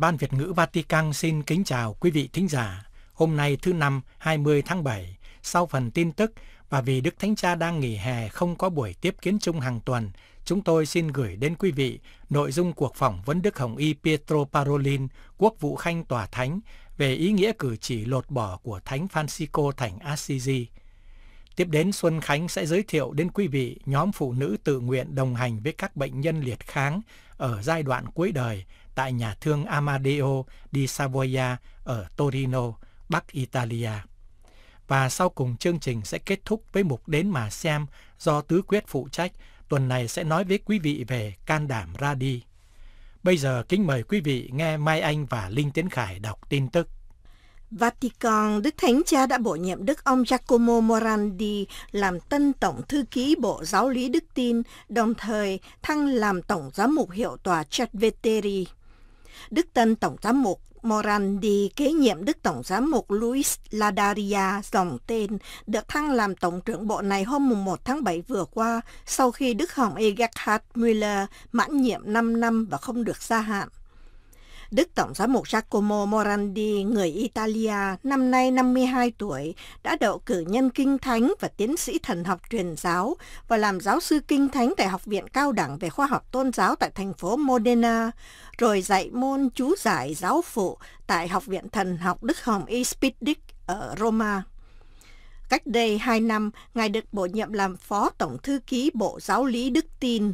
Ban Việt ngữ Vatican xin kính chào quý vị thính giả. Hôm nay thứ năm 20 tháng 7, sau phần tin tức và vì Đức Thánh Cha đang nghỉ hè không có buổi tiếp kiến chung hàng tuần, chúng tôi xin gửi đến quý vị nội dung cuộc phỏng vấn Đức Hồng Y Pietro Parolin, quốc vụ khanh tòa thánh, về ý nghĩa cử chỉ lột bỏ của Thánh Francisco thành Assisi. Tiếp đến Xuân Khánh sẽ giới thiệu đến quý vị nhóm phụ nữ tự nguyện đồng hành với các bệnh nhân liệt kháng ở giai đoạn cuối đời tại nhà thương Amadeo di Savoia ở Torino, Bắc Italia. Và sau cùng chương trình sẽ kết thúc với mục Đến mà xem do Tứ Quyết phụ trách, tuần này sẽ nói với quý vị về can đảm ra đi. Bây giờ kính mời quý vị nghe Mai Anh và Linh Tiến Khải đọc tin tức. Vatican, Đức Thánh Cha đã bổ nhiệm Đức ông Giacomo Morandi làm tân Tổng Thư ký Bộ Giáo lý Đức Tin, đồng thời thăng làm Tổng Giám mục Hiệu tòa Chatveteri. Đức Tân Tổng giám mục Morandi kế nhiệm Đức Tổng giám mục Luis Ladaria dòng tên, được thăng làm Tổng trưởng bộ này hôm mùng 1 tháng 7 vừa qua, sau khi Đức Hồng Egerhard Müller mãn nhiệm 5 năm và không được gia hạn. Đức Tổng giám mục Giacomo Morandi, người Italia, năm nay 52 tuổi, đã đậu cử nhân kinh thánh và tiến sĩ thần học truyền giáo và làm giáo sư kinh thánh tại Học viện Cao đẳng về khoa học tôn giáo tại thành phố Modena, rồi dạy môn chú giải giáo phụ tại Học viện Thần học Đức Hồng Ispidic ở Roma. Cách đây 2 năm, Ngài được bổ nhiệm làm Phó Tổng Thư ký Bộ Giáo lý Đức Tin.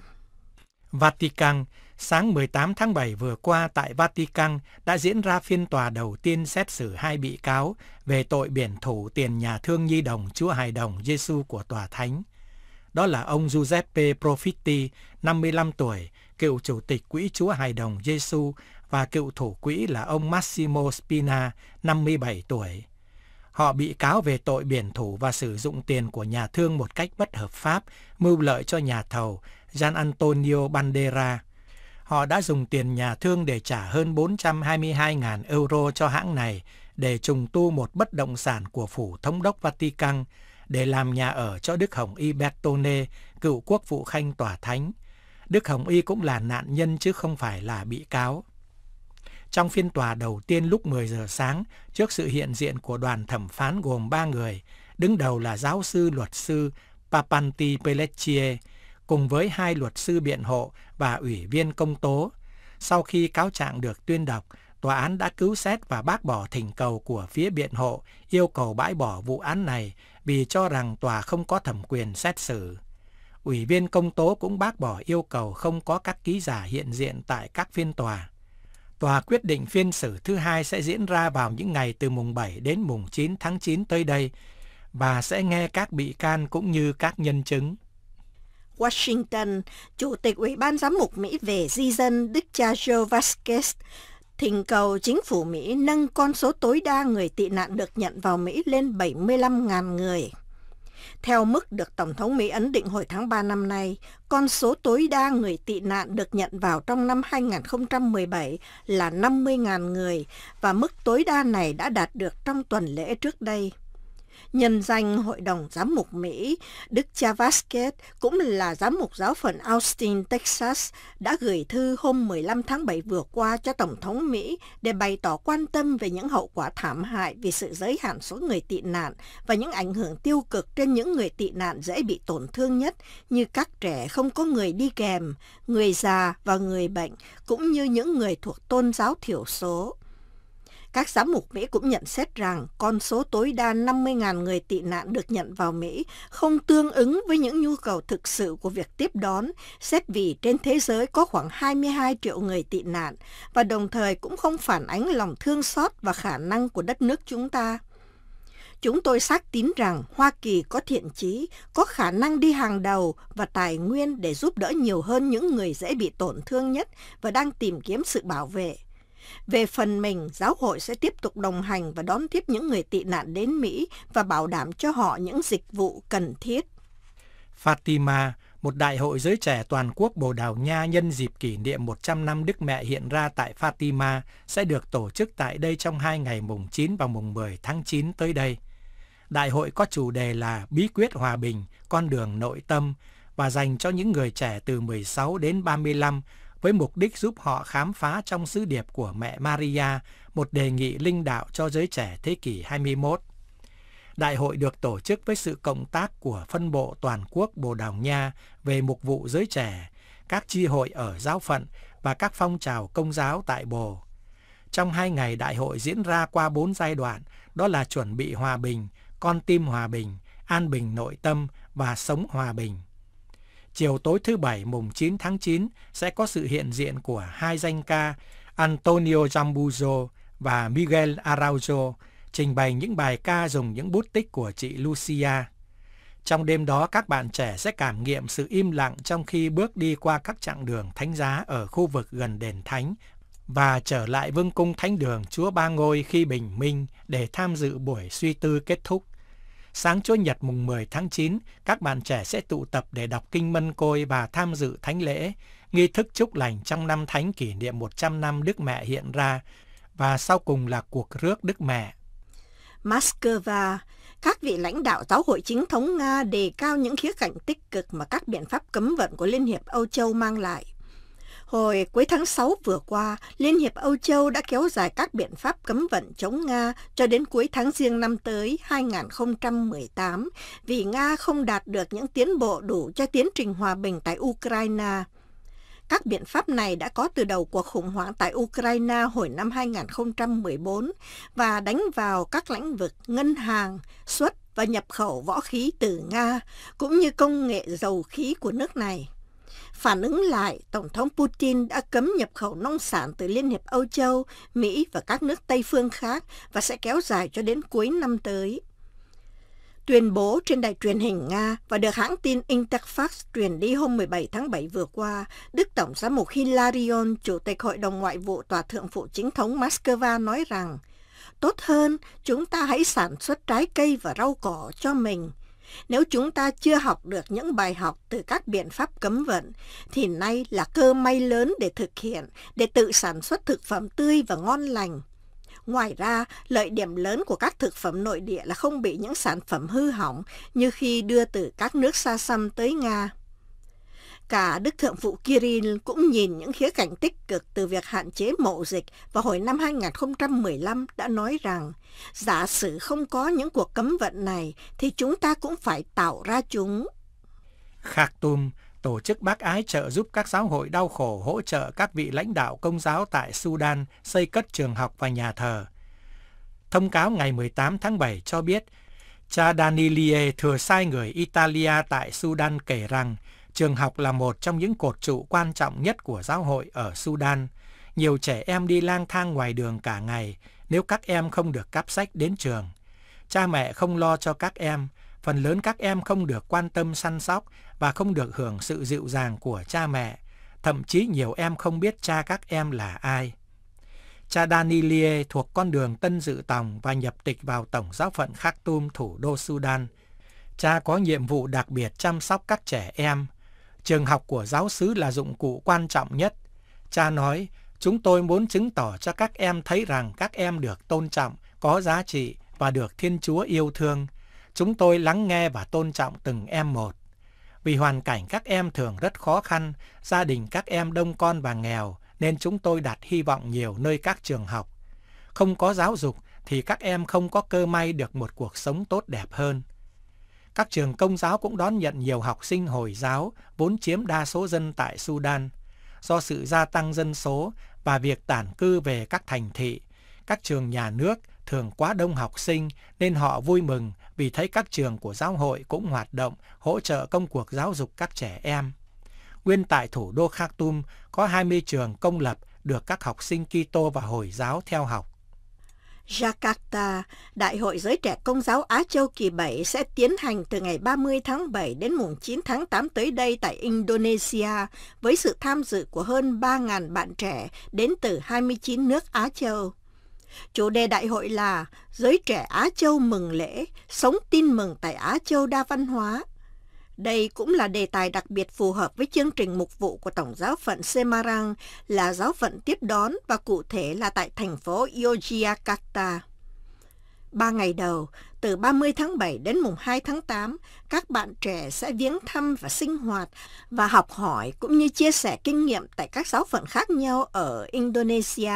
Vatican sáng 18 tháng 7 vừa qua tại Vatican đã diễn ra phiên tòa đầu tiên xét xử hai bị cáo về tội biển thủ tiền nhà thương nhi đồng Chúa Hài Đồng Giêsu của Tòa Thánh. Đó là ông Giuseppe Profitti, 55 tuổi, cựu chủ tịch Quỹ Chúa Hài Đồng Giêsu và cựu thủ quỹ là ông Massimo Spina, 57 tuổi. Họ bị cáo về tội biển thủ và sử dụng tiền của nhà thương một cách bất hợp pháp, mưu lợi cho nhà thầu Gian Antonio Bandera họ đã dùng tiền nhà thương để trả hơn 422.000 euro cho hãng này để trùng tu một bất động sản của phủ thống đốc Vatican để làm nhà ở cho Đức Hồng Y Bertone, cựu quốc vụ khanh tòa thánh. Đức Hồng Y cũng là nạn nhân chứ không phải là bị cáo. Trong phiên tòa đầu tiên lúc 10 giờ sáng, trước sự hiện diện của đoàn thẩm phán gồm 3 người, đứng đầu là giáo sư luật sư Papanti Pelletier, cùng với hai luật sư biện hộ và ủy viên công tố. Sau khi cáo trạng được tuyên đọc, tòa án đã cứu xét và bác bỏ thỉnh cầu của phía biện hộ yêu cầu bãi bỏ vụ án này vì cho rằng tòa không có thẩm quyền xét xử. Ủy viên công tố cũng bác bỏ yêu cầu không có các ký giả hiện diện tại các phiên tòa. Tòa quyết định phiên xử thứ hai sẽ diễn ra vào những ngày từ mùng 7 đến mùng 9 tháng 9 tới đây và sẽ nghe các bị can cũng như các nhân chứng. Washington, Chủ tịch Ủy ban Giám mục Mỹ về di dân Đức cha Joe Vasquez thỉnh cầu chính phủ Mỹ nâng con số tối đa người tị nạn được nhận vào Mỹ lên 75.000 người. Theo mức được Tổng thống Mỹ ấn định hồi tháng 3 năm nay, con số tối đa người tị nạn được nhận vào trong năm 2017 là 50.000 người và mức tối đa này đã đạt được trong tuần lễ trước đây. Nhân danh Hội đồng Giám mục Mỹ, Đức Cha Vasquez cũng là giám mục giáo phận Austin, Texas, đã gửi thư hôm 15 tháng 7 vừa qua cho Tổng thống Mỹ để bày tỏ quan tâm về những hậu quả thảm hại vì sự giới hạn số người tị nạn và những ảnh hưởng tiêu cực trên những người tị nạn dễ bị tổn thương nhất như các trẻ không có người đi kèm, người già và người bệnh, cũng như những người thuộc tôn giáo thiểu số. Các giám mục Mỹ cũng nhận xét rằng con số tối đa 50.000 người tị nạn được nhận vào Mỹ không tương ứng với những nhu cầu thực sự của việc tiếp đón, xét vì trên thế giới có khoảng 22 triệu người tị nạn và đồng thời cũng không phản ánh lòng thương xót và khả năng của đất nước chúng ta chúng tôi xác tín rằng Hoa Kỳ có thiện chí, có khả năng đi hàng đầu và tài nguyên để giúp đỡ nhiều hơn những người dễ bị tổn thương nhất và đang tìm kiếm sự bảo vệ. Về phần mình, giáo hội sẽ tiếp tục đồng hành và đón tiếp những người tị nạn đến Mỹ và bảo đảm cho họ những dịch vụ cần thiết. Fatima, một đại hội giới trẻ toàn quốc Bồ Đào Nha nhân dịp kỷ niệm 100 năm Đức Mẹ hiện ra tại Fatima sẽ được tổ chức tại đây trong hai ngày mùng 9 và mùng 10 tháng 9 tới đây. Đại hội có chủ đề là Bí quyết hòa bình, con đường nội tâm và dành cho những người trẻ từ 16 đến 35 với mục đích giúp họ khám phá trong sứ điệp của mẹ Maria một đề nghị linh đạo cho giới trẻ thế kỷ 21. Đại hội được tổ chức với sự cộng tác của phân bộ toàn quốc Bồ Đào Nha về mục vụ giới trẻ, các chi hội ở giáo phận và các phong trào công giáo tại Bồ. Trong hai ngày đại hội diễn ra qua bốn giai đoạn, đó là chuẩn bị hòa bình, con tim hòa bình, an bình nội tâm và sống hòa bình chiều tối thứ Bảy mùng 9 tháng 9 sẽ có sự hiện diện của hai danh ca Antonio Zambuzo và Miguel Araujo trình bày những bài ca dùng những bút tích của chị Lucia. Trong đêm đó, các bạn trẻ sẽ cảm nghiệm sự im lặng trong khi bước đi qua các chặng đường thánh giá ở khu vực gần đền thánh và trở lại vương cung thánh đường Chúa Ba Ngôi khi bình minh để tham dự buổi suy tư kết thúc. Sáng Chúa Nhật mùng 10 tháng 9, các bạn trẻ sẽ tụ tập để đọc Kinh Mân Côi và tham dự Thánh lễ, nghi thức chúc lành trong năm Thánh kỷ niệm 100 năm Đức Mẹ hiện ra, và sau cùng là cuộc rước Đức Mẹ. Moscow, các vị lãnh đạo giáo hội chính thống Nga đề cao những khía cạnh tích cực mà các biện pháp cấm vận của Liên hiệp Âu Châu mang lại – Hồi cuối tháng 6 vừa qua, Liên hiệp Âu Châu đã kéo dài các biện pháp cấm vận chống Nga cho đến cuối tháng riêng năm tới 2018 vì Nga không đạt được những tiến bộ đủ cho tiến trình hòa bình tại Ukraine. Các biện pháp này đã có từ đầu cuộc khủng hoảng tại Ukraine hồi năm 2014 và đánh vào các lĩnh vực ngân hàng, xuất và nhập khẩu võ khí từ Nga, cũng như công nghệ dầu khí của nước này. Phản ứng lại, Tổng thống Putin đã cấm nhập khẩu nông sản từ Liên hiệp Âu Châu, Mỹ và các nước Tây phương khác và sẽ kéo dài cho đến cuối năm tới. Tuyên bố trên đài truyền hình Nga và được hãng tin Interfax truyền đi hôm 17 tháng 7 vừa qua, Đức Tổng giám mục Hilarion, Chủ tịch Hội đồng Ngoại vụ Tòa thượng phụ chính thống Moscow nói rằng, tốt hơn chúng ta hãy sản xuất trái cây và rau cỏ cho mình – nếu chúng ta chưa học được những bài học từ các biện pháp cấm vận, thì nay là cơ may lớn để thực hiện, để tự sản xuất thực phẩm tươi và ngon lành. Ngoài ra, lợi điểm lớn của các thực phẩm nội địa là không bị những sản phẩm hư hỏng như khi đưa từ các nước xa xăm tới Nga. Cả Đức Thượng Phụ Kirin cũng nhìn những khía cạnh tích cực từ việc hạn chế mậu dịch và hồi năm 2015 đã nói rằng giả sử không có những cuộc cấm vận này thì chúng ta cũng phải tạo ra chúng. Khartoum, tổ chức bác ái trợ giúp các giáo hội đau khổ hỗ trợ các vị lãnh đạo công giáo tại Sudan xây cất trường học và nhà thờ. Thông cáo ngày 18 tháng 7 cho biết, cha Danilie thừa sai người Italia tại Sudan kể rằng Trường học là một trong những cột trụ quan trọng nhất của giáo hội ở Sudan. Nhiều trẻ em đi lang thang ngoài đường cả ngày nếu các em không được cắp sách đến trường. Cha mẹ không lo cho các em, phần lớn các em không được quan tâm săn sóc và không được hưởng sự dịu dàng của cha mẹ. Thậm chí nhiều em không biết cha các em là ai. Cha Danilie thuộc con đường Tân Dự Tòng và nhập tịch vào Tổng giáo phận Khak thủ đô Sudan. Cha có nhiệm vụ đặc biệt chăm sóc các trẻ em, Trường học của giáo sứ là dụng cụ quan trọng nhất. Cha nói, chúng tôi muốn chứng tỏ cho các em thấy rằng các em được tôn trọng, có giá trị và được Thiên Chúa yêu thương. Chúng tôi lắng nghe và tôn trọng từng em một. Vì hoàn cảnh các em thường rất khó khăn, gia đình các em đông con và nghèo, nên chúng tôi đặt hy vọng nhiều nơi các trường học. Không có giáo dục thì các em không có cơ may được một cuộc sống tốt đẹp hơn. Các trường công giáo cũng đón nhận nhiều học sinh Hồi giáo vốn chiếm đa số dân tại Sudan. Do sự gia tăng dân số và việc tản cư về các thành thị, các trường nhà nước thường quá đông học sinh nên họ vui mừng vì thấy các trường của giáo hội cũng hoạt động hỗ trợ công cuộc giáo dục các trẻ em. Nguyên tại thủ đô Khartoum có 20 trường công lập được các học sinh Kitô và Hồi giáo theo học. Jakarta, Đại hội Giới Trẻ Công giáo Á Châu kỳ 7 sẽ tiến hành từ ngày 30 tháng 7 đến mùng 9 tháng 8 tới đây tại Indonesia với sự tham dự của hơn 3.000 bạn trẻ đến từ 29 nước Á Châu. Chủ đề đại hội là Giới trẻ Á Châu mừng lễ, sống tin mừng tại Á Châu đa văn hóa đây cũng là đề tài đặc biệt phù hợp với chương trình mục vụ của Tổng giáo phận Semarang là giáo phận tiếp đón và cụ thể là tại thành phố Yogyakarta. Ba ngày đầu, từ 30 tháng 7 đến mùng 2 tháng 8, các bạn trẻ sẽ viếng thăm và sinh hoạt và học hỏi cũng như chia sẻ kinh nghiệm tại các giáo phận khác nhau ở Indonesia.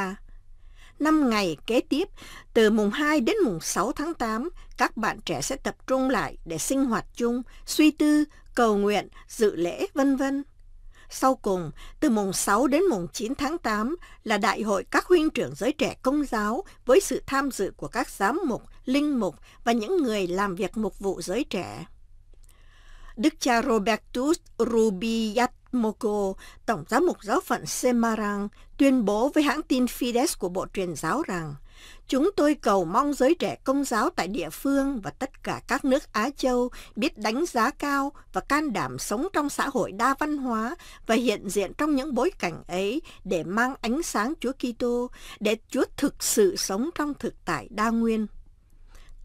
5 ngày kế tiếp, từ mùng 2 đến mùng 6 tháng 8, các bạn trẻ sẽ tập trung lại để sinh hoạt chung, suy tư, cầu nguyện, dự lễ, vân vân. Sau cùng, từ mùng 6 đến mùng 9 tháng 8 là đại hội các huynh trưởng giới trẻ công giáo với sự tham dự của các giám mục, linh mục và những người làm việc mục vụ giới trẻ. Đức cha Robertus Rubiat Moko, Tổng giám mục giáo phận Semarang, tuyên bố với hãng tin Fides của Bộ Truyền giáo rằng Chúng tôi cầu mong giới trẻ công giáo tại địa phương và tất cả các nước Á Châu biết đánh giá cao và can đảm sống trong xã hội đa văn hóa và hiện diện trong những bối cảnh ấy để mang ánh sáng Chúa Kitô, để Chúa thực sự sống trong thực tại đa nguyên.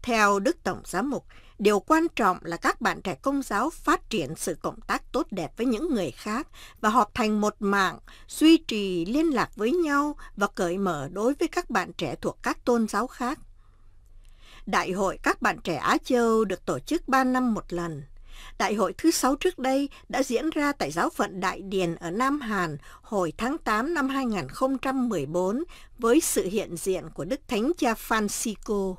Theo Đức Tổng Giám mục, Điều quan trọng là các bạn trẻ công giáo phát triển sự cộng tác tốt đẹp với những người khác và họp thành một mạng, duy trì liên lạc với nhau và cởi mở đối với các bạn trẻ thuộc các tôn giáo khác. Đại hội các bạn trẻ Á Châu được tổ chức ba năm một lần. Đại hội thứ sáu trước đây đã diễn ra tại giáo phận Đại Điền ở Nam Hàn hồi tháng 8 năm 2014 với sự hiện diện của Đức Thánh Cha Francisco.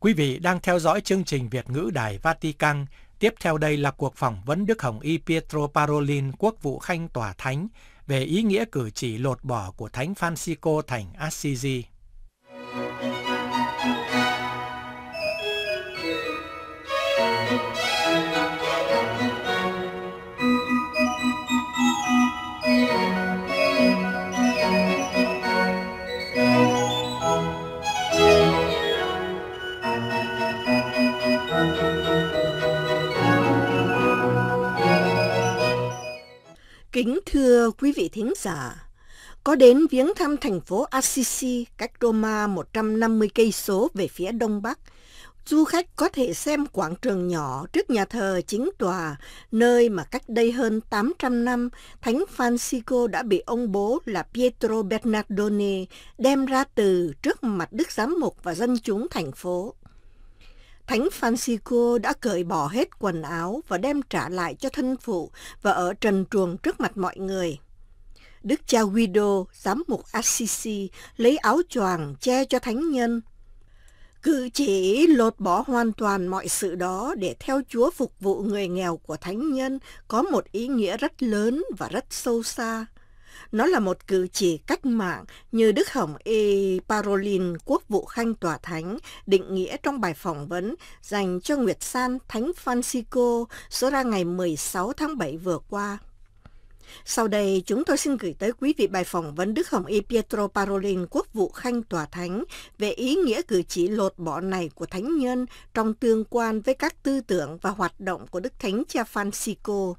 Quý vị đang theo dõi chương trình Việt ngữ Đài Vatican. Tiếp theo đây là cuộc phỏng vấn Đức Hồng Y Pietro Parolin, quốc vụ khanh tòa thánh, về ý nghĩa cử chỉ lột bỏ của Thánh Francisco thành Assisi. Kính thưa quý vị thính giả, có đến viếng thăm thành phố Assisi cách Roma 150 cây số về phía đông bắc, du khách có thể xem quảng trường nhỏ trước nhà thờ chính tòa, nơi mà cách đây hơn 800 năm, Thánh Francisco đã bị ông bố là Pietro Bernardone đem ra từ trước mặt Đức Giám mục và dân chúng thành phố. Thánh Francisco đã cởi bỏ hết quần áo và đem trả lại cho thân phụ và ở trần truồng trước mặt mọi người. Đức cha Guido, giám mục Assisi, lấy áo choàng che cho thánh nhân. Cử chỉ lột bỏ hoàn toàn mọi sự đó để theo Chúa phục vụ người nghèo của thánh nhân có một ý nghĩa rất lớn và rất sâu xa. Nó là một cử chỉ cách mạng như Đức Hồng E. Parolin Quốc vụ Khanh Tòa Thánh định nghĩa trong bài phỏng vấn dành cho Nguyệt San Thánh Francisco số ra ngày 16 tháng 7 vừa qua. Sau đây, chúng tôi xin gửi tới quý vị bài phỏng vấn Đức Hồng Y Pietro Parolin, quốc vụ khanh tòa thánh, về ý nghĩa cử chỉ lột bỏ này của thánh nhân trong tương quan với các tư tưởng và hoạt động của Đức Thánh Cha Francisco.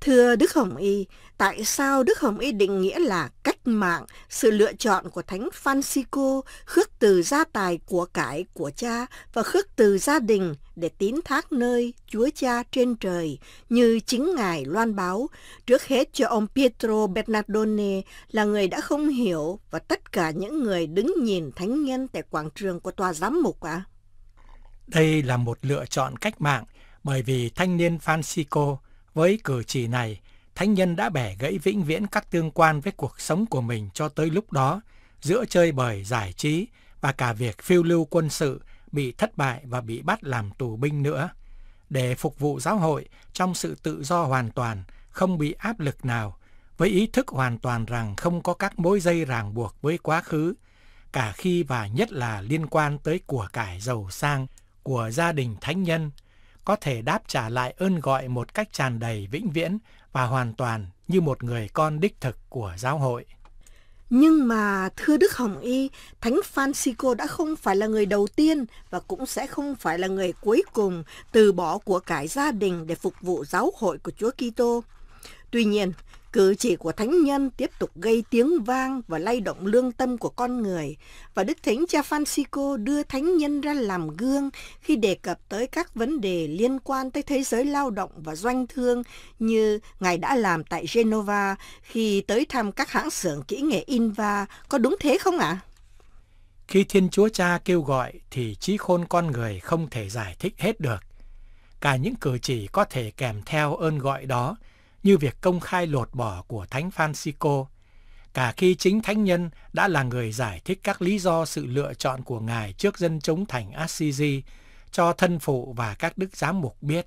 Thưa Đức Hồng Y, tại sao Đức Hồng Y định nghĩa là cách mạng, sự lựa chọn của Thánh Francisco khước từ gia tài của cải của cha và khước từ gia đình để tín thác nơi Chúa Cha trên trời, như chính Ngài loan báo, trước hết cho ông Pietro Bernardone là người đã không hiểu và tất cả những người đứng nhìn thánh nhân tại quảng trường của tòa giám mục ạ? À? Đây là một lựa chọn cách mạng bởi vì thanh niên Francisco với cử chỉ này, thánh nhân đã bẻ gãy vĩnh viễn các tương quan với cuộc sống của mình cho tới lúc đó, giữa chơi bời giải trí và cả việc phiêu lưu quân sự bị thất bại và bị bắt làm tù binh nữa. Để phục vụ giáo hội trong sự tự do hoàn toàn, không bị áp lực nào, với ý thức hoàn toàn rằng không có các mối dây ràng buộc với quá khứ, cả khi và nhất là liên quan tới của cải giàu sang của gia đình thánh nhân – có thể đáp trả lại ơn gọi một cách tràn đầy vĩnh viễn và hoàn toàn như một người con đích thực của giáo hội. Nhưng mà thưa Đức Hồng Y, Thánh Francisco đã không phải là người đầu tiên và cũng sẽ không phải là người cuối cùng từ bỏ của cải gia đình để phục vụ giáo hội của Chúa Kitô. Tuy nhiên, Cử chỉ của thánh nhân tiếp tục gây tiếng vang và lay động lương tâm của con người và Đức Thánh Cha Francisco đưa thánh nhân ra làm gương khi đề cập tới các vấn đề liên quan tới thế giới lao động và doanh thương như Ngài đã làm tại Genova khi tới thăm các hãng xưởng kỹ nghệ Inva. Có đúng thế không ạ? À? Khi Thiên Chúa Cha kêu gọi thì trí khôn con người không thể giải thích hết được. Cả những cử chỉ có thể kèm theo ơn gọi đó – như việc công khai lột bỏ của Thánh Francisco, cả khi chính thánh nhân đã là người giải thích các lý do sự lựa chọn của ngài trước dân chúng thành Assisi cho thân phụ và các đức giám mục biết.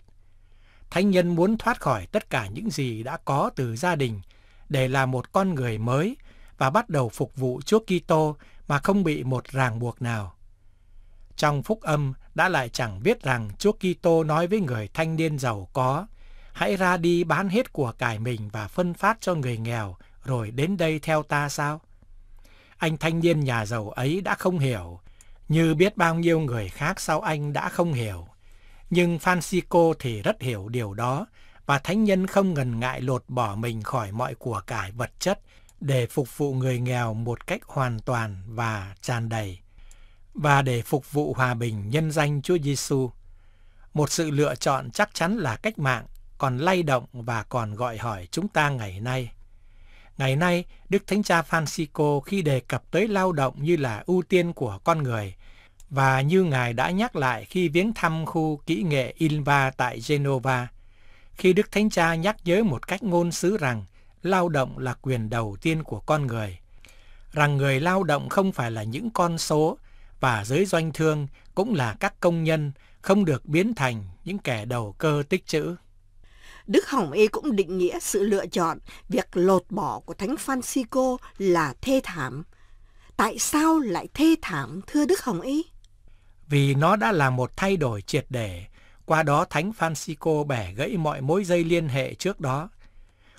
Thánh nhân muốn thoát khỏi tất cả những gì đã có từ gia đình để là một con người mới và bắt đầu phục vụ Chúa Kitô mà không bị một ràng buộc nào. Trong phúc âm đã lại chẳng biết rằng Chúa Kitô nói với người thanh niên giàu có hãy ra đi bán hết của cải mình và phân phát cho người nghèo, rồi đến đây theo ta sao? Anh thanh niên nhà giàu ấy đã không hiểu, như biết bao nhiêu người khác sau anh đã không hiểu. Nhưng Francisco thì rất hiểu điều đó, và thánh nhân không ngần ngại lột bỏ mình khỏi mọi của cải vật chất để phục vụ người nghèo một cách hoàn toàn và tràn đầy, và để phục vụ hòa bình nhân danh Chúa Giêsu. Một sự lựa chọn chắc chắn là cách mạng, còn lay động và còn gọi hỏi chúng ta ngày nay. Ngày nay, Đức Thánh Cha Francisco khi đề cập tới lao động như là ưu tiên của con người, và như Ngài đã nhắc lại khi viếng thăm khu kỹ nghệ Ilva tại Genova, khi Đức Thánh Cha nhắc nhớ một cách ngôn sứ rằng lao động là quyền đầu tiên của con người, rằng người lao động không phải là những con số và giới doanh thương cũng là các công nhân không được biến thành những kẻ đầu cơ tích chữ. Đức Hồng Y cũng định nghĩa sự lựa chọn việc lột bỏ của Thánh Francisco là thê thảm. Tại sao lại thê thảm thưa Đức Hồng Y? Vì nó đã là một thay đổi triệt để, qua đó Thánh Francisco bẻ gãy mọi mối dây liên hệ trước đó.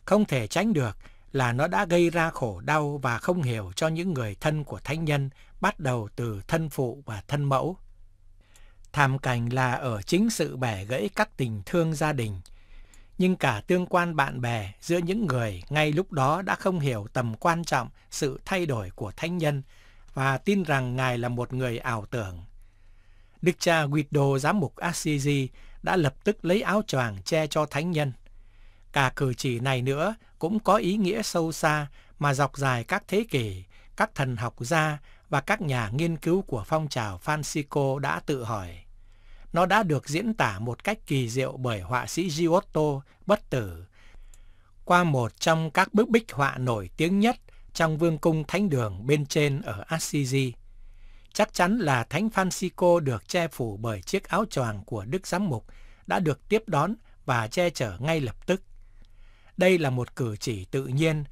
Không thể tránh được là nó đã gây ra khổ đau và không hiểu cho những người thân của thánh nhân, bắt đầu từ thân phụ và thân mẫu. Thảm cảnh là ở chính sự bẻ gãy các tình thương gia đình, nhưng cả tương quan bạn bè giữa những người ngay lúc đó đã không hiểu tầm quan trọng sự thay đổi của thánh nhân và tin rằng Ngài là một người ảo tưởng. Đức cha Guido giám mục Assisi đã lập tức lấy áo choàng che cho thánh nhân. Cả cử chỉ này nữa cũng có ý nghĩa sâu xa mà dọc dài các thế kỷ, các thần học gia và các nhà nghiên cứu của phong trào Francisco đã tự hỏi nó đã được diễn tả một cách kỳ diệu bởi họa sĩ Giotto bất tử. Qua một trong các bức bích họa nổi tiếng nhất trong vương cung thánh đường bên trên ở Assisi. Chắc chắn là Thánh Francisco được che phủ bởi chiếc áo choàng của Đức Giám Mục đã được tiếp đón và che chở ngay lập tức. Đây là một cử chỉ tự nhiên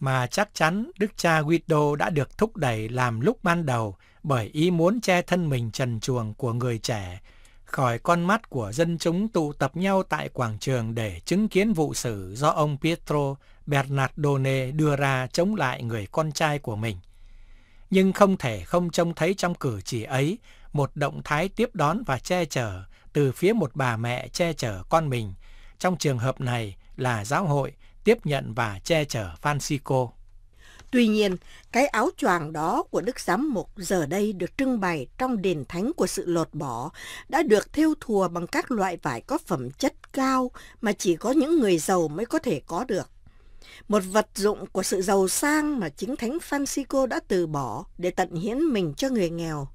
mà chắc chắn Đức cha Guido đã được thúc đẩy làm lúc ban đầu bởi ý muốn che thân mình trần chuồng của người trẻ khỏi con mắt của dân chúng tụ tập nhau tại quảng trường để chứng kiến vụ xử do ông Pietro Bernardone đưa ra chống lại người con trai của mình. Nhưng không thể không trông thấy trong cử chỉ ấy một động thái tiếp đón và che chở từ phía một bà mẹ che chở con mình. Trong trường hợp này là giáo hội tiếp nhận và che chở Francisco. Tuy nhiên, cái áo choàng đó của Đức Giám Mục giờ đây được trưng bày trong đền thánh của sự lột bỏ, đã được thêu thùa bằng các loại vải có phẩm chất cao mà chỉ có những người giàu mới có thể có được. Một vật dụng của sự giàu sang mà chính Thánh Francisco đã từ bỏ để tận hiến mình cho người nghèo.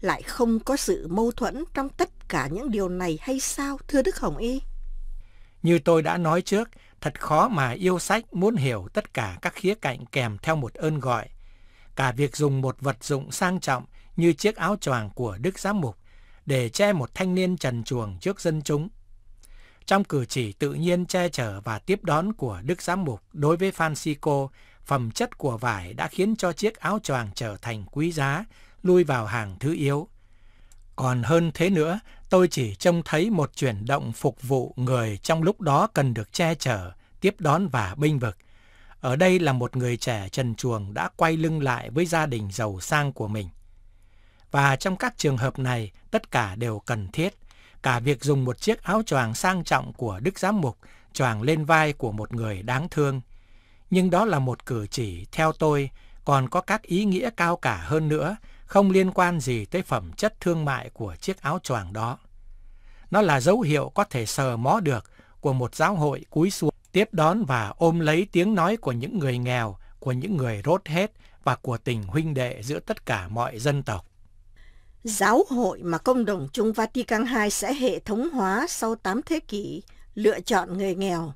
Lại không có sự mâu thuẫn trong tất cả những điều này hay sao, thưa Đức Hồng Y? Như tôi đã nói trước, Thật khó mà yêu sách muốn hiểu tất cả các khía cạnh kèm theo một ơn gọi. Cả việc dùng một vật dụng sang trọng như chiếc áo choàng của Đức Giám Mục để che một thanh niên trần chuồng trước dân chúng. Trong cử chỉ tự nhiên che chở và tiếp đón của Đức Giám Mục đối với Francisco, phẩm chất của vải đã khiến cho chiếc áo choàng trở thành quý giá, lui vào hàng thứ yếu. Còn hơn thế nữa Tôi chỉ trông thấy một chuyển động phục vụ người trong lúc đó cần được che chở, tiếp đón và binh vực. Ở đây là một người trẻ trần chuồng đã quay lưng lại với gia đình giàu sang của mình. Và trong các trường hợp này, tất cả đều cần thiết. Cả việc dùng một chiếc áo choàng sang trọng của Đức Giám Mục choàng lên vai của một người đáng thương. Nhưng đó là một cử chỉ, theo tôi, còn có các ý nghĩa cao cả hơn nữa không liên quan gì tới phẩm chất thương mại của chiếc áo choàng đó. Nó là dấu hiệu có thể sờ mó được của một giáo hội cúi xuống, tiếp đón và ôm lấy tiếng nói của những người nghèo, của những người rốt hết và của tình huynh đệ giữa tất cả mọi dân tộc. Giáo hội mà công đồng chung Vatican II sẽ hệ thống hóa sau 8 thế kỷ, lựa chọn người nghèo,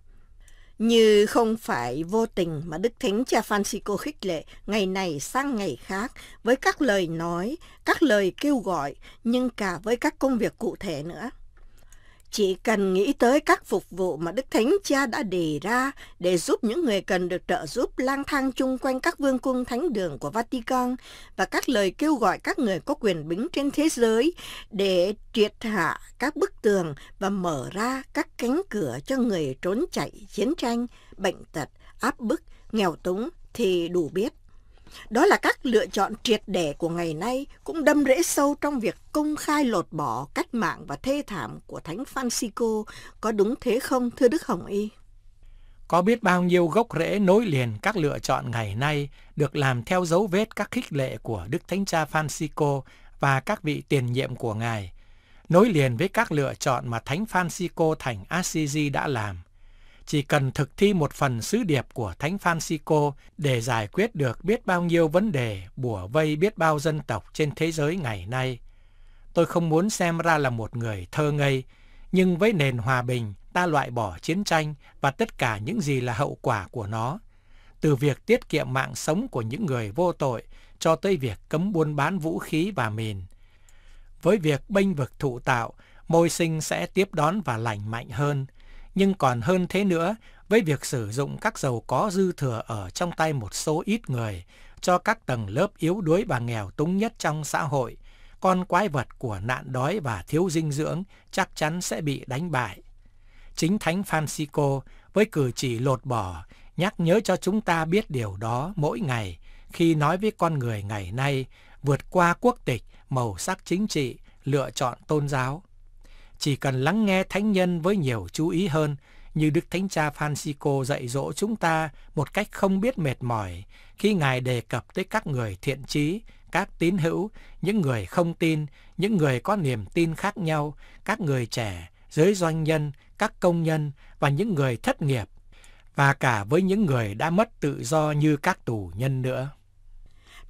như không phải vô tình mà Đức Thánh Cha Francisco khích lệ ngày này sang ngày khác với các lời nói, các lời kêu gọi, nhưng cả với các công việc cụ thể nữa. Chỉ cần nghĩ tới các phục vụ mà Đức Thánh Cha đã đề ra để giúp những người cần được trợ giúp lang thang chung quanh các vương cung thánh đường của Vatican và các lời kêu gọi các người có quyền bính trên thế giới để triệt hạ các bức tường và mở ra các cánh cửa cho người trốn chạy chiến tranh, bệnh tật, áp bức, nghèo túng thì đủ biết đó là các lựa chọn triệt để của ngày nay cũng đâm rễ sâu trong việc công khai lột bỏ cách mạng và thê thảm của Thánh Francisco. Có đúng thế không, thưa Đức Hồng Y? Có biết bao nhiêu gốc rễ nối liền các lựa chọn ngày nay được làm theo dấu vết các khích lệ của Đức Thánh Cha Francisco và các vị tiền nhiệm của Ngài, nối liền với các lựa chọn mà Thánh Francisco thành Assisi đã làm chỉ cần thực thi một phần sứ điệp của Thánh Francisco để giải quyết được biết bao nhiêu vấn đề bủa vây biết bao dân tộc trên thế giới ngày nay. Tôi không muốn xem ra là một người thơ ngây, nhưng với nền hòa bình, ta loại bỏ chiến tranh và tất cả những gì là hậu quả của nó. Từ việc tiết kiệm mạng sống của những người vô tội cho tới việc cấm buôn bán vũ khí và mìn. Với việc bênh vực thụ tạo, môi sinh sẽ tiếp đón và lành mạnh hơn – nhưng còn hơn thế nữa với việc sử dụng các giàu có dư thừa ở trong tay một số ít người cho các tầng lớp yếu đuối và nghèo túng nhất trong xã hội, con quái vật của nạn đói và thiếu dinh dưỡng chắc chắn sẽ bị đánh bại. Chính Thánh Francisco với cử chỉ lột bỏ nhắc nhớ cho chúng ta biết điều đó mỗi ngày khi nói với con người ngày nay vượt qua quốc tịch, màu sắc chính trị, lựa chọn tôn giáo chỉ cần lắng nghe thánh nhân với nhiều chú ý hơn, như Đức Thánh Cha Francisco dạy dỗ chúng ta một cách không biết mệt mỏi khi Ngài đề cập tới các người thiện trí, các tín hữu, những người không tin, những người có niềm tin khác nhau, các người trẻ, giới doanh nhân, các công nhân và những người thất nghiệp, và cả với những người đã mất tự do như các tù nhân nữa.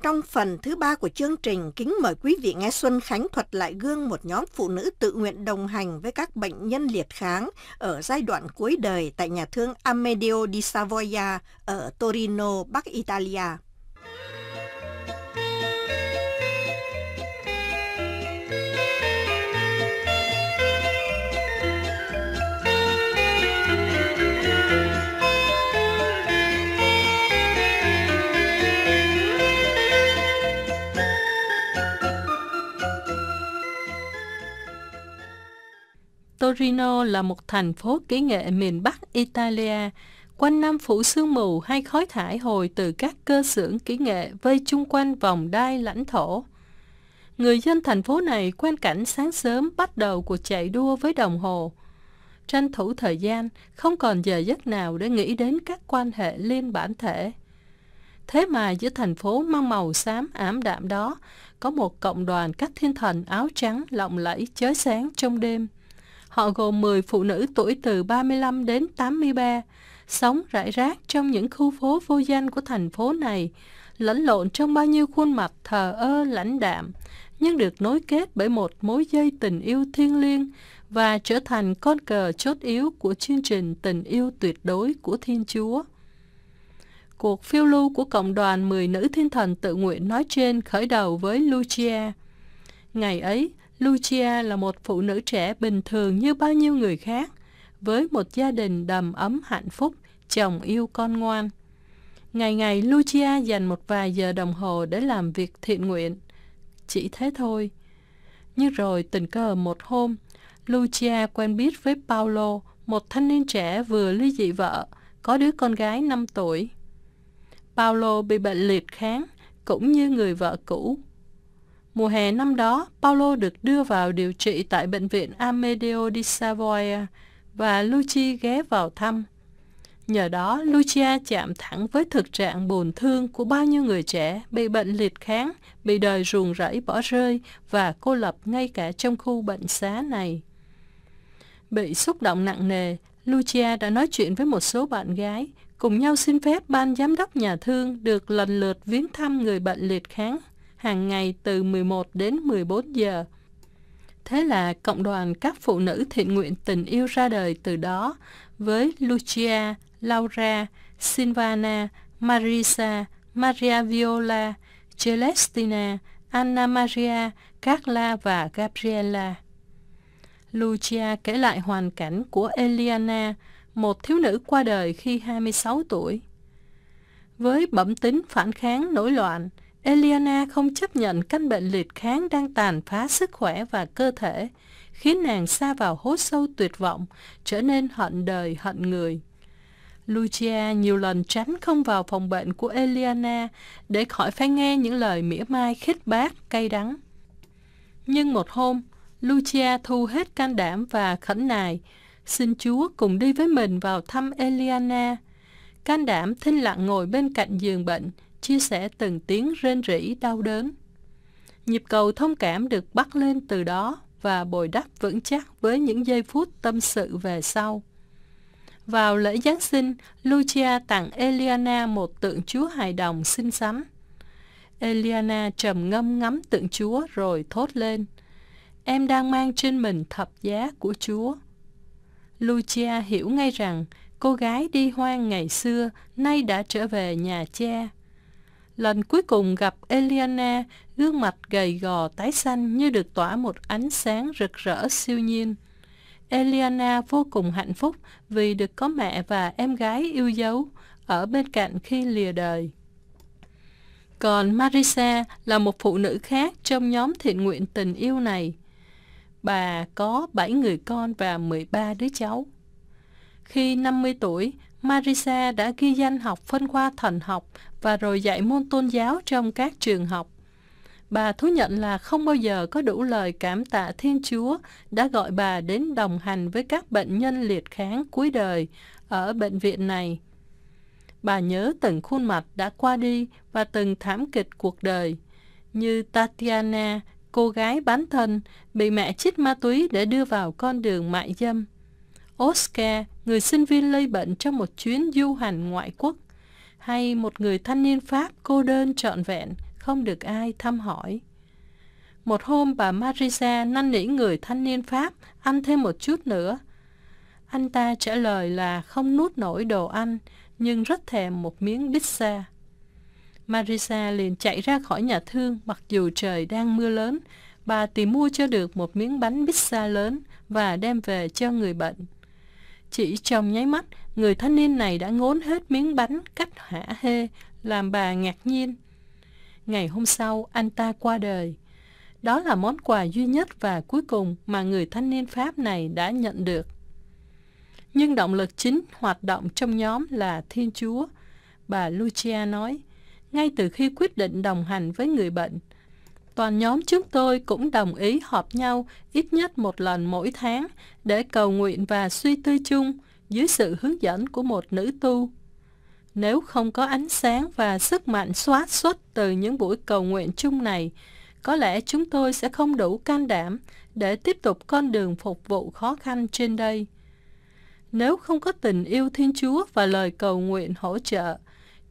Trong phần thứ ba của chương trình, kính mời quý vị nghe Xuân Khánh thuật lại gương một nhóm phụ nữ tự nguyện đồng hành với các bệnh nhân liệt kháng ở giai đoạn cuối đời tại nhà thương Amedeo di Savoia ở Torino, Bắc Italia. Torino là một thành phố kỹ nghệ miền Bắc Italia. Quanh năm phủ sương mù hay khói thải hồi từ các cơ xưởng kỹ nghệ vây chung quanh vòng đai lãnh thổ. Người dân thành phố này quen cảnh sáng sớm bắt đầu cuộc chạy đua với đồng hồ. Tranh thủ thời gian, không còn giờ giấc nào để nghĩ đến các quan hệ liên bản thể. Thế mà giữa thành phố mang màu xám ảm đạm đó, có một cộng đoàn các thiên thần áo trắng lộng lẫy chói sáng trong đêm. Họ gồm 10 phụ nữ tuổi từ 35 đến 83, sống rải rác trong những khu phố vô danh của thành phố này, lẫn lộn trong bao nhiêu khuôn mặt thờ ơ lãnh đạm, nhưng được nối kết bởi một mối dây tình yêu thiêng liêng và trở thành con cờ chốt yếu của chương trình tình yêu tuyệt đối của Thiên Chúa. Cuộc phiêu lưu của cộng đoàn 10 nữ thiên thần tự nguyện nói trên khởi đầu với Lucia. Ngày ấy, Lucia là một phụ nữ trẻ bình thường như bao nhiêu người khác, với một gia đình đầm ấm hạnh phúc, chồng yêu con ngoan. Ngày ngày Lucia dành một vài giờ đồng hồ để làm việc thiện nguyện. Chỉ thế thôi. Nhưng rồi tình cờ một hôm, Lucia quen biết với Paulo, một thanh niên trẻ vừa ly dị vợ, có đứa con gái 5 tuổi. Paulo bị bệnh liệt kháng, cũng như người vợ cũ. Mùa hè năm đó, Paolo được đưa vào điều trị tại bệnh viện Amedeo di Savoia và Lucia ghé vào thăm. Nhờ đó, Lucia chạm thẳng với thực trạng buồn thương của bao nhiêu người trẻ bị bệnh liệt kháng, bị đời ruồng rẫy bỏ rơi và cô lập ngay cả trong khu bệnh xá này. Bị xúc động nặng nề, Lucia đã nói chuyện với một số bạn gái, cùng nhau xin phép ban giám đốc nhà thương được lần lượt viếng thăm người bệnh liệt kháng hàng ngày từ 11 đến 14 giờ. Thế là cộng đoàn các phụ nữ thiện nguyện tình yêu ra đời từ đó với Lucia, Laura, Silvana, Marisa, Maria Viola, Celestina, Anna Maria, Carla và Gabriela. Lucia kể lại hoàn cảnh của Eliana, một thiếu nữ qua đời khi 26 tuổi. Với bẩm tính phản kháng nổi loạn, Eliana không chấp nhận căn bệnh liệt kháng đang tàn phá sức khỏe và cơ thể, khiến nàng xa vào hố sâu tuyệt vọng, trở nên hận đời, hận người. Lucia nhiều lần tránh không vào phòng bệnh của Eliana để khỏi phải nghe những lời mỉa mai khích bác, cay đắng. Nhưng một hôm, Lucia thu hết can đảm và khẩn nài, xin Chúa cùng đi với mình vào thăm Eliana. Can đảm thinh lặng ngồi bên cạnh giường bệnh, chia sẻ từng tiếng rên rỉ đau đớn. Nhịp cầu thông cảm được bắt lên từ đó và bồi đắp vững chắc với những giây phút tâm sự về sau. Vào lễ Giáng sinh, Lucia tặng Eliana một tượng chúa hài đồng xinh xắn. Eliana trầm ngâm ngắm tượng chúa rồi thốt lên. Em đang mang trên mình thập giá của chúa. Lucia hiểu ngay rằng cô gái đi hoang ngày xưa nay đã trở về nhà cha. Lần cuối cùng gặp Eliana, gương mặt gầy gò tái xanh như được tỏa một ánh sáng rực rỡ siêu nhiên. Eliana vô cùng hạnh phúc vì được có mẹ và em gái yêu dấu ở bên cạnh khi lìa đời. Còn Marisa là một phụ nữ khác trong nhóm thiện nguyện tình yêu này. Bà có 7 người con và 13 đứa cháu. Khi 50 tuổi, Marisa đã ghi danh học phân khoa thần học và rồi dạy môn tôn giáo trong các trường học. Bà thú nhận là không bao giờ có đủ lời cảm tạ Thiên Chúa đã gọi bà đến đồng hành với các bệnh nhân liệt kháng cuối đời ở bệnh viện này. Bà nhớ từng khuôn mặt đã qua đi và từng thảm kịch cuộc đời, như Tatiana, cô gái bán thân, bị mẹ chích ma túy để đưa vào con đường mại dâm. Oscar, người sinh viên lây bệnh trong một chuyến du hành ngoại quốc, hay một người thanh niên Pháp cô đơn trọn vẹn, không được ai thăm hỏi. Một hôm bà Marisa năn nỉ người thanh niên Pháp ăn thêm một chút nữa. Anh ta trả lời là không nuốt nổi đồ ăn, nhưng rất thèm một miếng pizza. Marisa liền chạy ra khỏi nhà thương mặc dù trời đang mưa lớn. Bà tìm mua cho được một miếng bánh pizza lớn và đem về cho người bệnh. Chỉ trong nháy mắt, người thanh niên này đã ngốn hết miếng bánh cách hả hê, làm bà ngạc nhiên. Ngày hôm sau, anh ta qua đời. Đó là món quà duy nhất và cuối cùng mà người thanh niên Pháp này đã nhận được. Nhưng động lực chính hoạt động trong nhóm là Thiên Chúa. Bà Lucia nói, ngay từ khi quyết định đồng hành với người bệnh, Toàn nhóm chúng tôi cũng đồng ý họp nhau ít nhất một lần mỗi tháng để cầu nguyện và suy tư chung dưới sự hướng dẫn của một nữ tu. Nếu không có ánh sáng và sức mạnh xóa xuất từ những buổi cầu nguyện chung này, có lẽ chúng tôi sẽ không đủ can đảm để tiếp tục con đường phục vụ khó khăn trên đây. Nếu không có tình yêu Thiên Chúa và lời cầu nguyện hỗ trợ,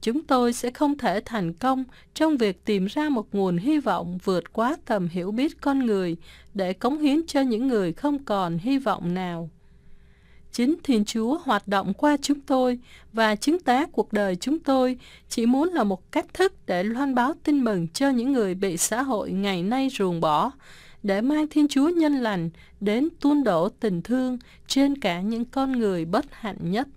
chúng tôi sẽ không thể thành công trong việc tìm ra một nguồn hy vọng vượt quá tầm hiểu biết con người để cống hiến cho những người không còn hy vọng nào. Chính Thiên Chúa hoạt động qua chúng tôi và chứng tá cuộc đời chúng tôi chỉ muốn là một cách thức để loan báo tin mừng cho những người bị xã hội ngày nay ruồng bỏ, để mang Thiên Chúa nhân lành đến tuôn đổ tình thương trên cả những con người bất hạnh nhất.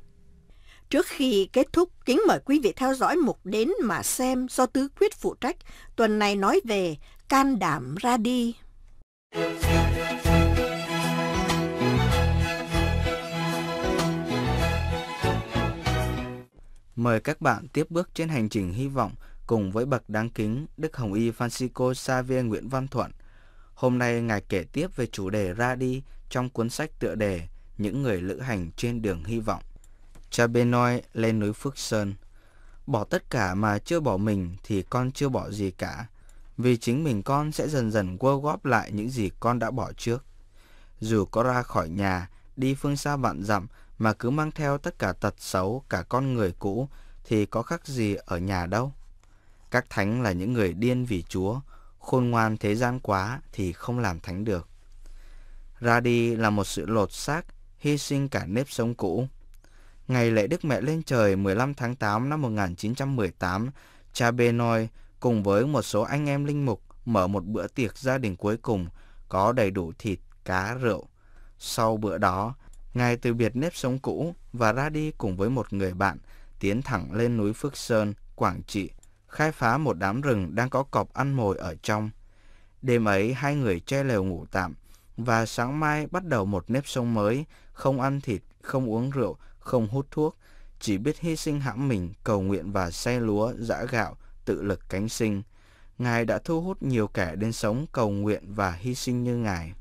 Trước khi kết thúc, kính mời quý vị theo dõi mục Đến mà xem do Tứ Quyết phụ trách, tuần này nói về Can đảm ra đi. Mời các bạn tiếp bước trên hành trình hy vọng cùng với bậc đáng kính Đức Hồng Y Francisco Xavier Nguyễn Văn Thuận. Hôm nay Ngài kể tiếp về chủ đề ra đi trong cuốn sách tựa đề Những người lữ hành trên đường hy vọng. Cha Benoit lên núi Phước Sơn. Bỏ tất cả mà chưa bỏ mình thì con chưa bỏ gì cả. Vì chính mình con sẽ dần dần quơ góp lại những gì con đã bỏ trước. Dù có ra khỏi nhà, đi phương xa vạn dặm mà cứ mang theo tất cả tật xấu, cả con người cũ thì có khác gì ở nhà đâu. Các thánh là những người điên vì Chúa, khôn ngoan thế gian quá thì không làm thánh được. Ra đi là một sự lột xác, hy sinh cả nếp sống cũ ngày lễ Đức Mẹ lên trời 15 tháng 8 năm 1918, cha Benoit cùng với một số anh em linh mục mở một bữa tiệc gia đình cuối cùng có đầy đủ thịt, cá, rượu. Sau bữa đó, ngài từ biệt nếp sống cũ và ra đi cùng với một người bạn tiến thẳng lên núi Phước Sơn, Quảng Trị, khai phá một đám rừng đang có cọp ăn mồi ở trong. Đêm ấy hai người che lều ngủ tạm và sáng mai bắt đầu một nếp sống mới, không ăn thịt, không uống rượu, không hút thuốc, chỉ biết hy sinh hãm mình, cầu nguyện và xe lúa, giã gạo, tự lực cánh sinh. Ngài đã thu hút nhiều kẻ đến sống cầu nguyện và hy sinh như Ngài.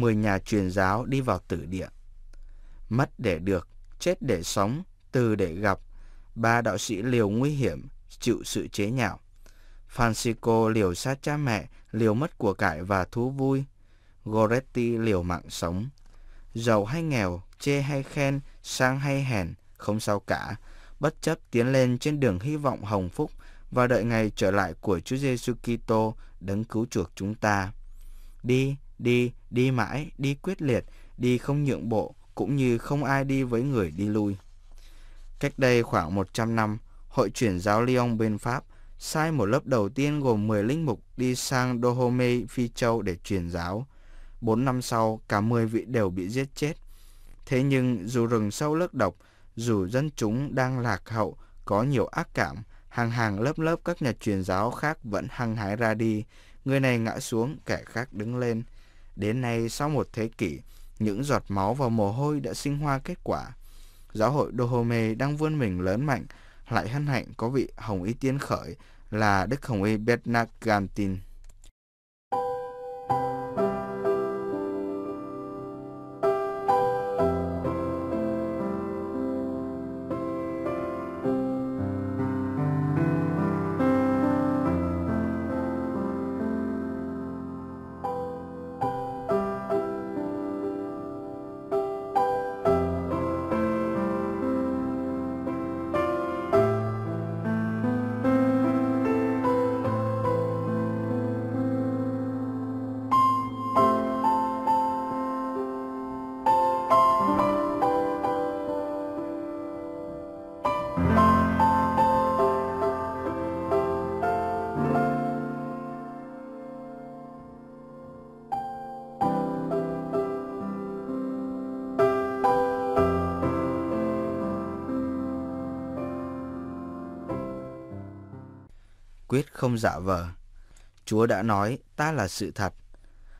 10 nhà truyền giáo đi vào tử địa. Mất để được, chết để sống, từ để gặp, ba đạo sĩ liều nguy hiểm, chịu sự chế nhạo. Francisco liều sát cha mẹ, liều mất của cải và thú vui. Goretti liều mạng sống. Giàu hay nghèo, chê hay khen, sang hay hèn, không sao cả. Bất chấp tiến lên trên đường hy vọng hồng phúc và đợi ngày trở lại của Chúa Giêsu Kitô, đấng cứu chuộc chúng ta. Đi, đi, đi mãi, đi quyết liệt, đi không nhượng bộ, cũng như không ai đi với người đi lui. Cách đây khoảng 100 năm, Hội chuyển giáo Lyon bên Pháp sai một lớp đầu tiên gồm 10 linh mục đi sang Dohome, Phi Châu để truyền giáo. Bốn năm sau, cả 10 vị đều bị giết chết. Thế nhưng, dù rừng sâu lớp độc, dù dân chúng đang lạc hậu, có nhiều ác cảm, hàng hàng lớp lớp các nhà truyền giáo khác vẫn hăng hái ra đi. Người này ngã xuống, kẻ khác đứng lên. Đến nay, sau một thế kỷ, những giọt máu và mồ hôi đã sinh hoa kết quả. Giáo hội Dohome đang vươn mình lớn mạnh, lại hân hạnh có vị Hồng Y Tiên Khởi là Đức Hồng Y Bernard Gantin. quyết không giả dạ vờ. Chúa đã nói, ta là sự thật.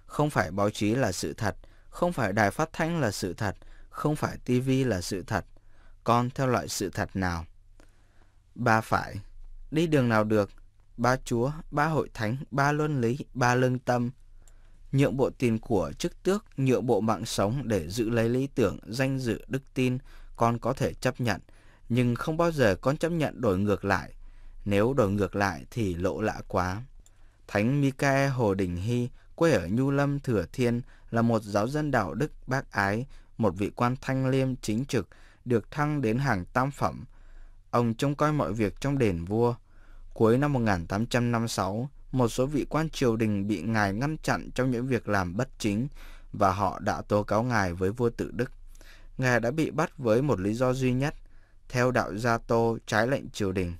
Không phải báo chí là sự thật, không phải đài phát thanh là sự thật, không phải tivi là sự thật. Con theo loại sự thật nào? Ba phải. Đi đường nào được? Ba Chúa, ba hội thánh, ba luân lý, ba lương tâm. Nhượng bộ tiền của chức tước, nhượng bộ mạng sống để giữ lấy lý tưởng, danh dự, đức tin, con có thể chấp nhận. Nhưng không bao giờ con chấp nhận đổi ngược lại nếu đổi ngược lại thì lộ lạ quá. Thánh Mikae Hồ Đình Hy, quê ở Nhu Lâm, Thừa Thiên, là một giáo dân đạo đức bác ái, một vị quan thanh liêm chính trực, được thăng đến hàng tam phẩm. Ông trông coi mọi việc trong đền vua. Cuối năm 1856, một số vị quan triều đình bị ngài ngăn chặn trong những việc làm bất chính và họ đã tố cáo ngài với vua tự Đức. Ngài đã bị bắt với một lý do duy nhất, theo đạo Gia Tô trái lệnh triều đình.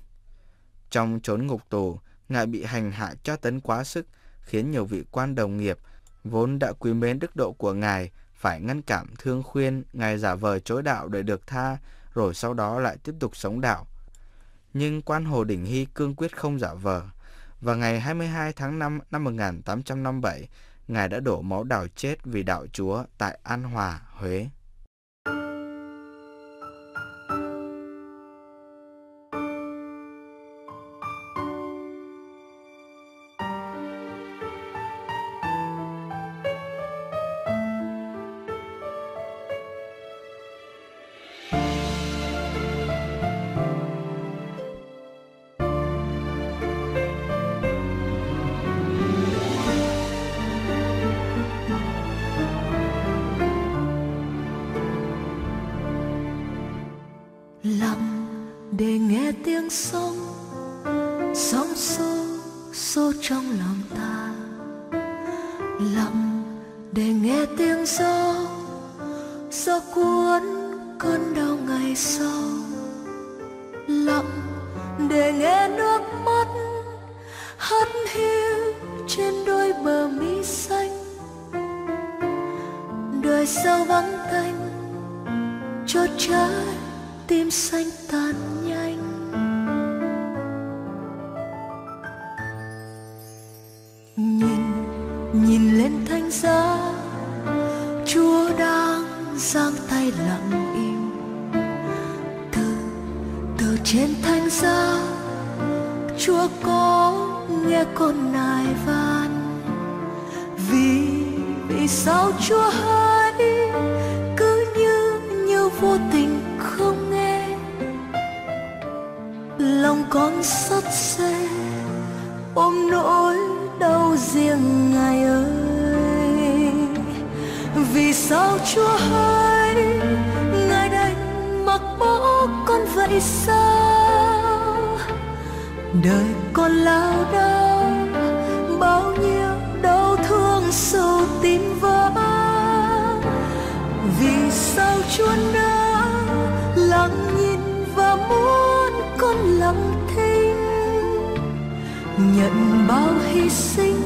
Trong trốn ngục tù, ngài bị hành hạ cho tấn quá sức, khiến nhiều vị quan đồng nghiệp vốn đã quý mến đức độ của ngài phải ngăn cảm thương khuyên ngài giả vờ chối đạo để được tha, rồi sau đó lại tiếp tục sống đạo. Nhưng quan Hồ Đỉnh Hy cương quyết không giả vờ. Và ngày 22 tháng 5 năm 1857, ngài đã đổ máu đào chết vì đạo chúa tại An Hòa, Huế. nhìn lên thanh giá chúa đang giang tay lặng im từ từ trên thanh giá chúa có nghe con nài van vì vì sao chúa hãy cứ như như vô tình không nghe lòng con sắt xe ôm nỗi đâu riêng ngài ơi vì sao chúa ơi ngài đành mặc bỏ con vậy sao đời con lao đao bao nhiêu đau thương sâu tim vỡ vì sao chúa nơi nhận bao hy sinh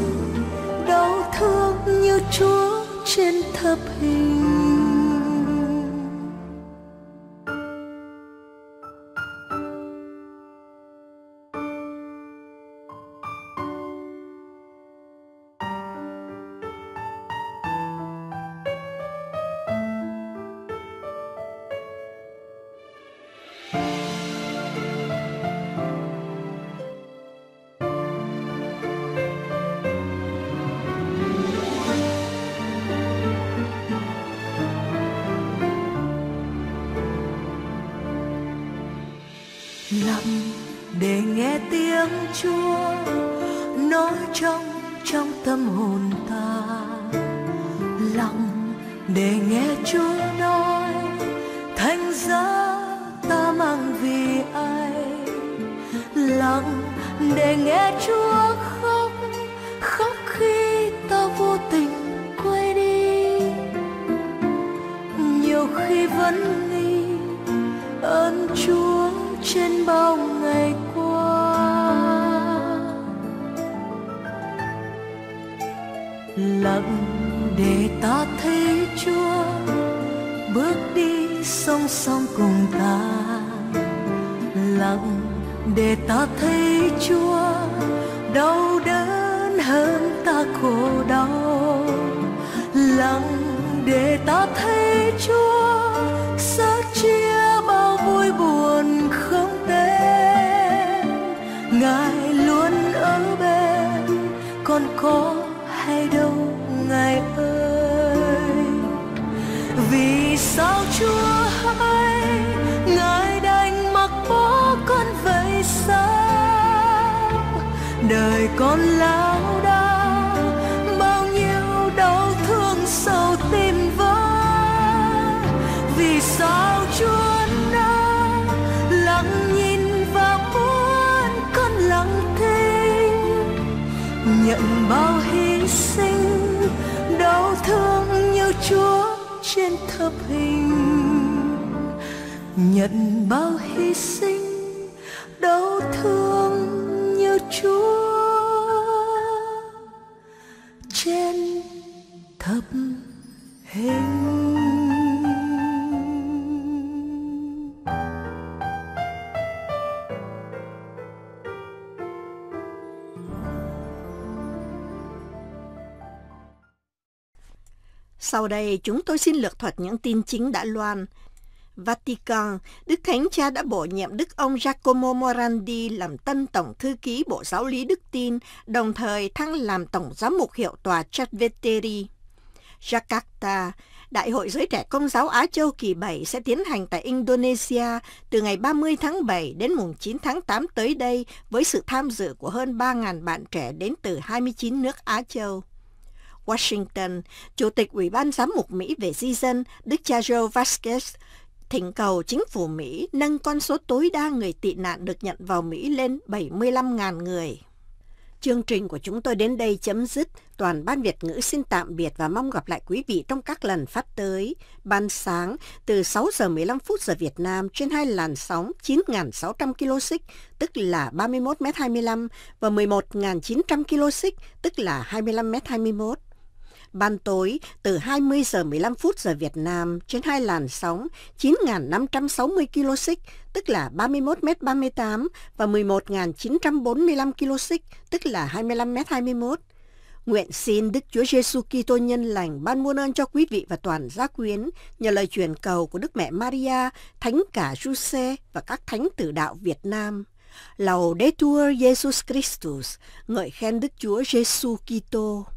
đau thương như chúa trên thập hình song cùng ta lặng để ta thấy chúa đau đớn hơn ta khổ đau lặng để ta thấy chúa xác chia bao vui buồn không tên ngài luôn ở bên con có còn lao đao bao nhiêu đau thương sâu tim vỡ vì sao chúa đã lặng nhìn và muốn con lặng thinh nhận bao hy sinh đau thương như chúa trên thập hình nhận bao hy sinh Sau đây, chúng tôi xin lược thuật những tin chính đã loan. Vatican, Đức Thánh Cha đã bổ nhiệm Đức ông Giacomo Morandi làm tân Tổng Thư ký Bộ Giáo lý Đức Tin, đồng thời thăng làm Tổng Giám mục hiệu tòa Trastevere. Jakarta, Đại hội Giới trẻ Công giáo Á Châu kỳ 7 sẽ tiến hành tại Indonesia từ ngày 30 tháng 7 đến mùng 9 tháng 8 tới đây với sự tham dự của hơn 3.000 bạn trẻ đến từ 29 nước Á Châu. Washington, Chủ tịch Ủy ban Giám mục Mỹ về di dân Đức Sergio Vasquez thỉnh cầu chính phủ Mỹ nâng con số tối đa người tị nạn được nhận vào Mỹ lên 75.000 người. Chương trình của chúng tôi đến đây chấm dứt. Toàn Ban Việt ngữ xin tạm biệt và mong gặp lại quý vị trong các lần phát tới. Ban sáng từ 6 giờ 15 phút giờ Việt Nam trên hai làn sóng 9.600 kHz tức là 31m25 và 11.900 kHz tức là 25m21 ban tối từ 20 giờ 15 phút giờ Việt Nam trên hai làn sóng 9.560 km tức là 31 m 38 và 11.945 km tức là 25 m 21. Nguyện xin Đức Chúa Giêsu Kitô nhân lành ban muôn ơn cho quý vị và toàn gia quyến nhờ lời truyền cầu của Đức Mẹ Maria, Thánh cả Giuse và các thánh tử đạo Việt Nam. Đế Laudetur Jesus Christus, ngợi khen Đức Chúa Giêsu Kitô.